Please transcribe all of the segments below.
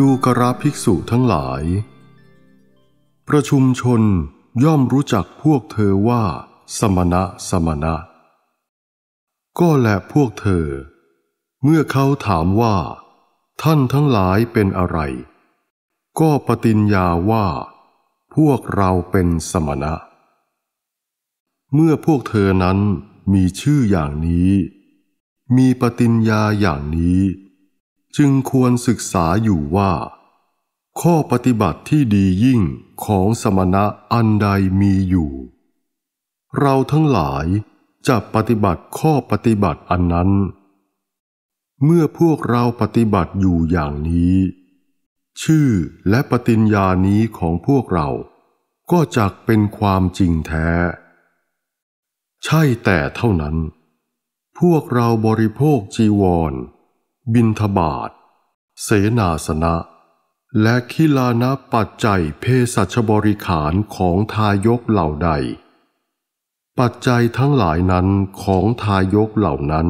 ดูกราภิกษุทั้งหลาย ประชุมชนย่อมรู้จักพวกเธอว่า สมณะสมณะก็แหละพวกเธอ เมื่อเขาถามว่า ท่านทั้งหลายเป็นอะไร ก็ปฏิญญาว่า พวกเราเป็นสมณะ เมื่อพวกเธอนั้นมีชื่ออย่างนี้ มีปฏิญญาอย่างนี้จึงควรศึกษาอยู่ว่า ข้อปฏิบัติที่ดียิ่งของสมณะอันใดมีอยู่ เราทั้งหลายจะปฏิบัติข้อปฏิบัติอันนั้น เมื่อพวกเราปฏิบัติอยู่อย่างนี้ ชื่อและปฏิญญานี้ของพวกเราก็จักเป็นความจริงแท้ ใช่แต่เท่านั้น พวกเราบริโภคจีวรบินทบาท เสนาสนะ และคิลานะปัจจัยเพศัชบริขารของทายกเหล่าใด ปัจจัยทั้งหลายนั้นของทายกเหล่านั้น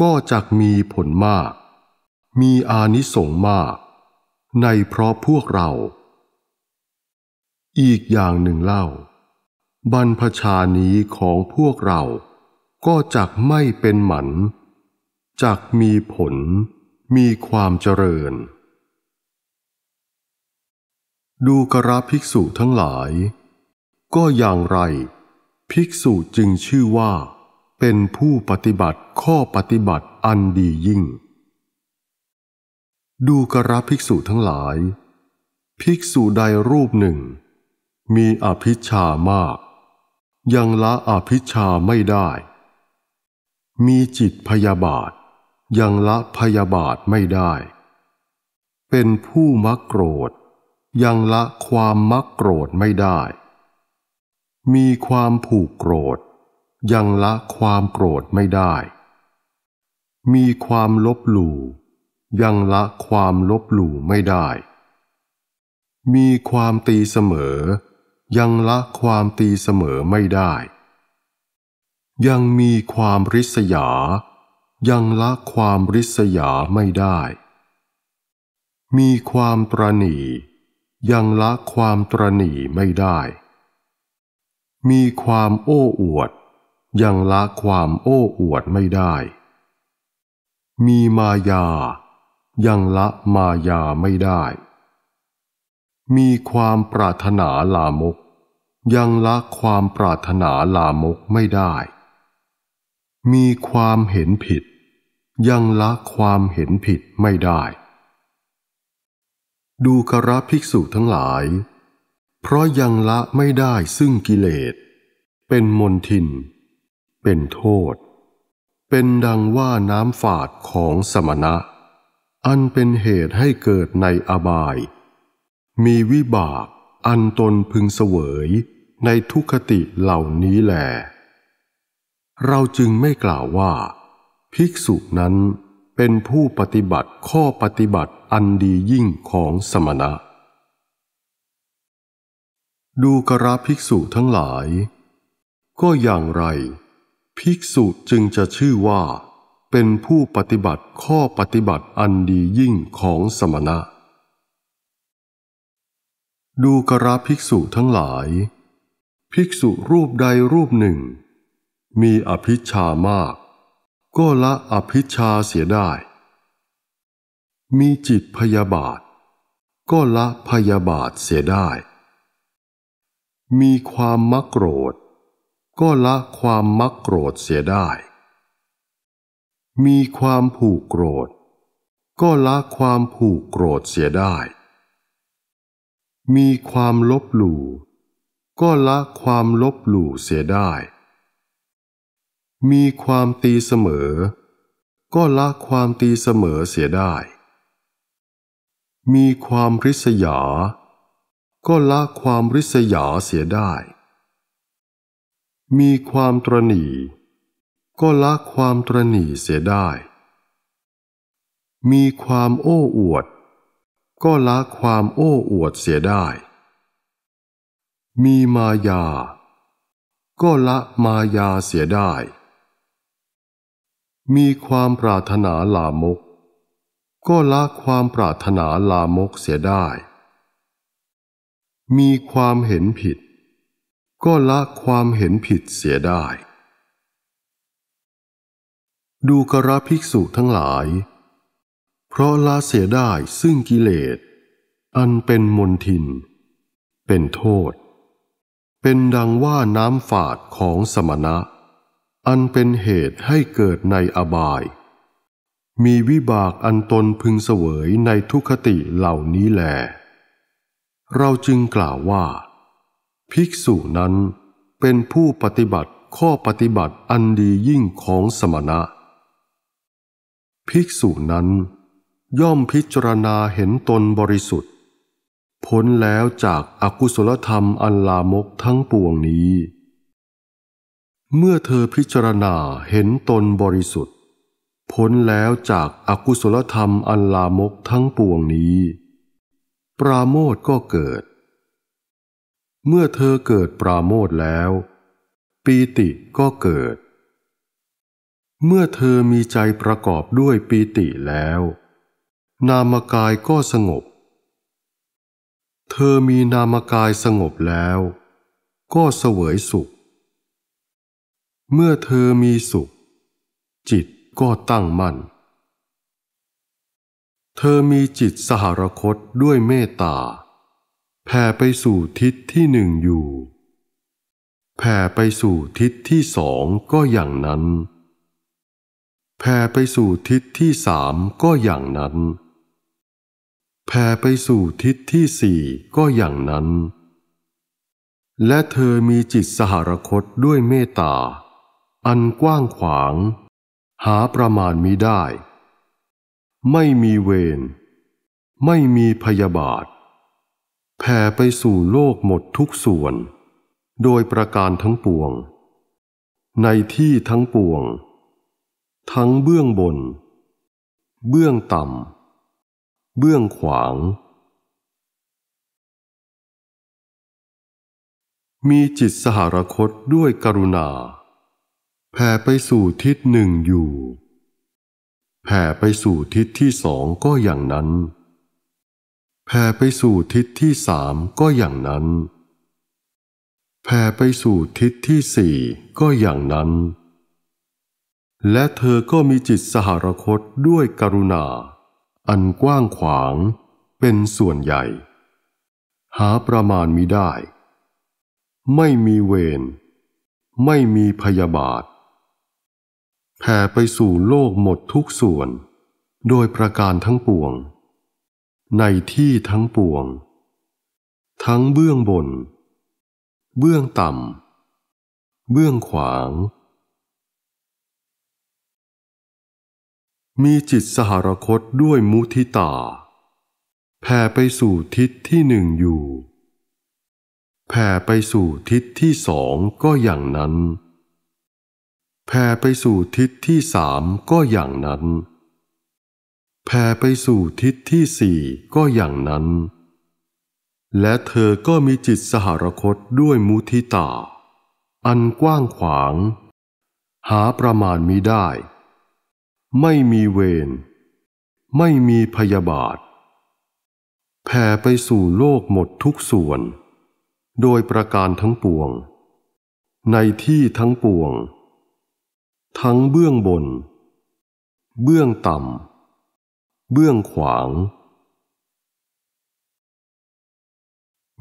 ก็จักมีผลมาก มีอานิสงมากในเพราะพวกเรา อีกอย่างหนึ่งเล่า บรรพชานี้ของพวกเราก็จักไม่เป็นหมันจักมีผลมีความเจริญ ดูกระภิกษุทั้งหลาย ก็อย่างไร ภิกษุจึงชื่อว่า เป็นผู้ปฏิบัติข้อปฏิบัติอันดียิ่ง ดูกระภิกษุทั้งหลาย ภิกษุใดรูปหนึ่ง มีอภิชามาก ยังละอภิชาไม่ได้ มีจิตพยาบาทยังละพยาบาทไม่ได้ เป็นผู้มักโกรธ ยังละความมักโกรธไม่ได้ มีความผูกโกรธยังละความโกรธไม่ได้ มีความลบหลู่ยังละความลบหลู่ไม่ได้ มีความตีเสมอ ยังละความตีเสมอไม่ได้ ยังมีความริษยายังละความริษยาไม่ได้ มีความตรณียังละความตรณีไม่ได้ มีความโอ้อวด ยังละความโอ้อวดไม่ได้ มีมายา ยัง ละมายาไม่ได้ มีความปรารถนาลามก ยังละความปรารถนาลามก ไม่ได้ มีความเห็นผิดยังละความเห็นผิดไม่ได้ ดูกระภิกษุทั้งหลาย เพราะยังละไม่ได้ซึ่งกิเลส เป็นมนทิน เป็นโทษ เป็นดังว่าน้ำฝาดของสมณะ อันเป็นเหตุให้เกิดในอบาย มีวิบากอันตนพึงเสวยในทุกขติเหล่านี้แหลเราจึงไม่กล่าวว่าภิกษุนั้นเป็นผู้ปฏิบัติข้อปฏิบัติอันดียิ่งของสมณะ ดูกระภิกษุทั้งหลาย ก็อย่างไร ภิกษุจึงจะชื่อว่าเป็นผู้ปฏิบัติข้อปฏิบัติอันดียิ่งของสมณะ ดูกระภิกษุทั้งหลาย ภิกษุรูปใดรูปหนึ่ง มีอภิชามากก็ละอภิชาเสียได้ มีจิตพยาบาท ก็ละพยาบาทเสียได้ มีความมักโกรธ ก็ละความมักโกรธเสียได้ มีความผูกโกรธ ก็ละความผูกโกรธเสียได้ มีความลบหลู่ก็ละความลบหลู่เสียได้มีความตีเสมอ ก็ละความตีเสมอเสียได้ มีความริษยา ก็ละความริษยาเสียได้ มีความตรณี ก็ละความตรณีเสียได้ มีความโอ้อวด ก็ละความโอ้อวดเสียได้ มีมายา ก็ละมายาเสียได้มีความปรารถนาลามก ก็ละความปรารถนาลามกเสียได้ มีความเห็นผิด ก็ละความเห็นผิดเสียได้ ดูกระภิกษุทั้งหลาย เพราะละเสียได้ซึ่งกิเลส อันเป็นมนทิน เป็นโทษ เป็นดังว่าน้ำฝาดของสมณะอันเป็นเหตุให้เกิดในอบาย มีวิบากอันตนพึงเสวยในทุคติเหล่านี้แหลเราจึงกล่าวว่า ภิกษุนั้นเป็นผู้ปฏิบัติข้อปฏิบัติอันดียิ่งของสมณะ ภิกษุนั้นย่อมพิจารณาเห็นตนบริสุทธิ์พ้นแล้วจากอากุศลธรรมอันลามกทั้งปวงนี้เมื่อเธอพิจารณาเห็นตนบริสุทธิ์พ้นแล้วจากอากุศลธรรมอันลามกทั้งปวงนี้ ปราโมทก็เกิด เมื่อเธอเกิดปราโมทแล้วปีติก็เกิด เมื่อเธอมีใจประกอบด้วยปีติแล้ว นามกายก็สงบ เธอมีนามกายสงบแล้วก็เสวยสุขเมื่อเธอมีสุข จิตก็ตั้งมั่น เธอมีจิตสหรคตด้วยเมตตาแผ่ไปสู่ทิศที่หนึ่งอยู่ แผ่ไปสู่ทิศที่สองก็อย่างนั้น แผ่ไปสู่ทิศที่สามก็อย่างนั้น แผ่ไปสู่ทิศที่สี่ก็อย่างนั้น และเธอมีจิตสหรคตด้วยเมตตาอันกว้างขวาง หาประมาณมิได้ ไม่มีเวรไม่มีพยาบาทแผ่ไปสู่โลกหมดทุกส่วน โดยประการทั้งปวง ในที่ทั้งปวง ทั้งเบื้องบน เบื้องต่ำเบื้องขวาง มีจิตสหรคตด้วยกรุณาแผ่ไปสู่ทิศหนึ่งอยู่ แผ่ไปสู่ทิศ ที่สองก็อย่างนั้น แผ่ไปสู่ทิศ ที่สามก็อย่างนั้น แผ่ไปสู่ ทิศ ที่สี่ ก็อย่างนั้น และเธอก็มีจิตสหรคต ด้วยกรุณา อันกว้างขวาง เป็นส่วนใหญ่ หาประมาณมิได้ ไม่มีเวรไม่มีพยาบาทแผ่ไปสู่โลกหมดทุกส่วน โดยประการทั้งปวง ในที่ทั้งปวง ทั้งเบื้องบน เบื้องต่ำเบื้องขวาง มีจิตสหรคตด้วยมุทิตาแผ่ไปสู่ทิศที่หนึ่งอยู่แผ่ไปสู่ทิศที่สองก็อย่างนั้นแผ่ไปสู่ทิศที่สามก็อย่างนั้น แผ่ไปสู่ทิศที่สี่ก็อย่างนั้น และเธอก็มีจิตสหรคตด้วยมุทิตา อันกว้างขวาง หาประมาณมิได้ ไม่มีเวร ไม่มีพยาบาท แผ่ไปสู่โลกหมดทุกส่วน โดยประการทั้งปวง ในที่ทั้งปวงทั้งเบื้องบน เบื้องต่ำ เบื้องขวาง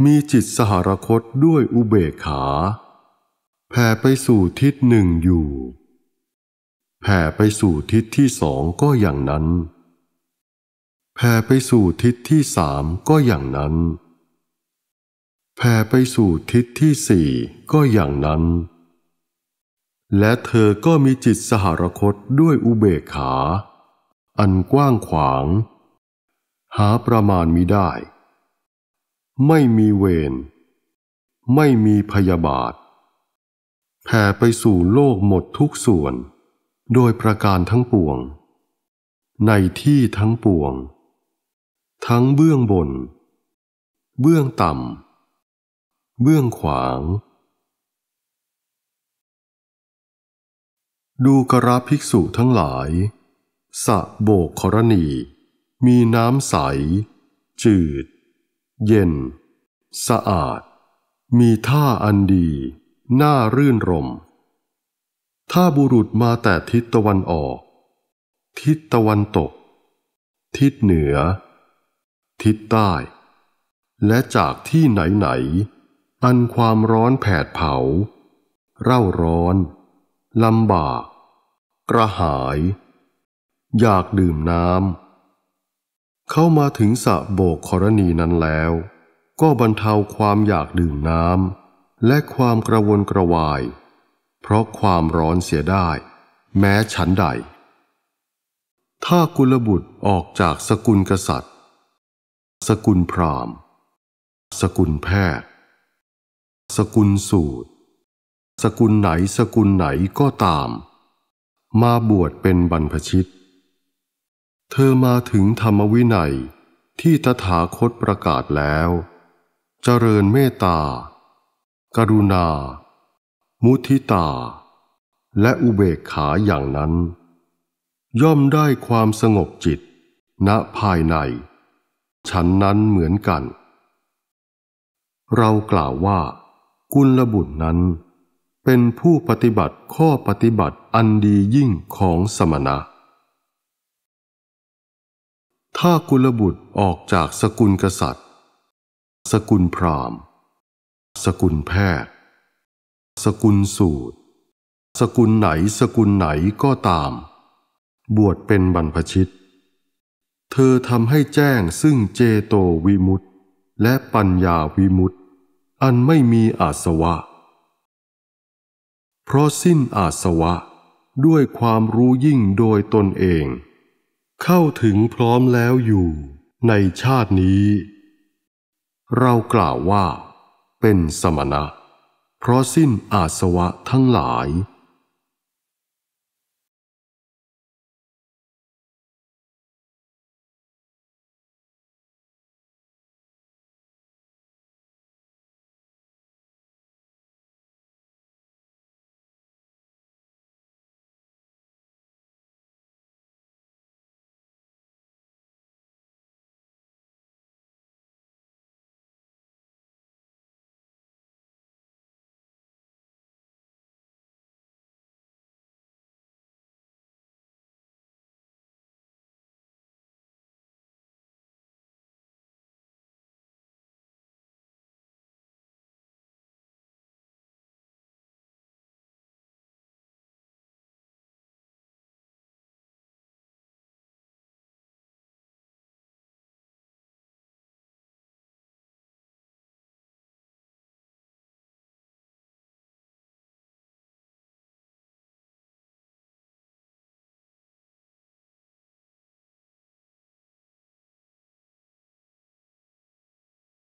มีจิตสหรคตด้วยอุเบกขา แผ่ไปสู่ทิศหนึ่งอยู่ แผ่ไปสู่ทิศที่สองก็อย่างนั้น แผ่ไปสู่ทิศที่สามก็อย่างนั้น แผ่ไปสู่ทิศที่สี่ก็อย่างนั้นและเธอก็มีจิตสหรคตด้วยอุเบกขา อันกว้างขวาง หาประมาณมิได้ ไม่มีเวรไม่มีพยาบาทแผ่ไปสู่โลกหมดทุกส่วน โดยประการทั้งปวง ในที่ทั้งปวง ทั้งเบื้องบน เบื้องต่ำเบื้องขวางดูกระภิกษุทั้งหลาย สะโบกขรณี มีน้ำใส จืด เย็น สะอาด มีท่าอันดี น่ารื่นรม ถ้าบุรุษมาแต่ทิศตะวันออก ทิศตะวันตก ทิศเหนือ ทิศใต้ และจากที่ไหนไหน อันความร้อนแผดเผา เร่าร้อน ลำบากกระหาย อยากดื่มน้ำเข้ามาถึงสะโบกกรณีนั้นแล้วก็บรรเทาความอยากดื่มน้ำและความกระวนกระวาย เพราะความร้อนเสียได้ แม้ฉันใด ถ้ากุลบุตรออกจากสกุลกษัตริย์ สกุลพราหมณ์สกุลแพทย์สกุลสูตรสกุลไหนสกุลไหนก็ตามมาบวชเป็นบรรพชิต เธอมาถึงธรรมวินัยที่ตถาคตประกาศแล้ว เจริญเมตตา กรุณา มุทิตา และอุเบกขาอย่างนั้น ย่อมได้ความสงบจิต ณภายใน ฉันนั้นเหมือนกัน เรากล่าวว่ากุลบุตรนั้นเป็นผู้ปฏิบัติข้อปฏิบัติอันดียิ่งของสมณะ ถ้ากุลบุตรออกจากสกุลกษัตริย์ สกุลพราหมณ์ สกุลแพทย์สกุลสูตร สกุลไหนสกุลไหนก็ตาม บวชเป็นบรรพชิต เธอทำให้แจ้งซึ่งเจโตวิมุตติและปัญญาวิมุตติ อันไม่มีอาสวะเพราะสิ้นอาสวะด้วยความรู้ยิ่งโดยตนเอง เข้าถึงพร้อมแล้วอยู่ในชาตินี้ เรากล่าวว่าเป็นสมณะเพราะสิ้นอาสวะทั้งหลาย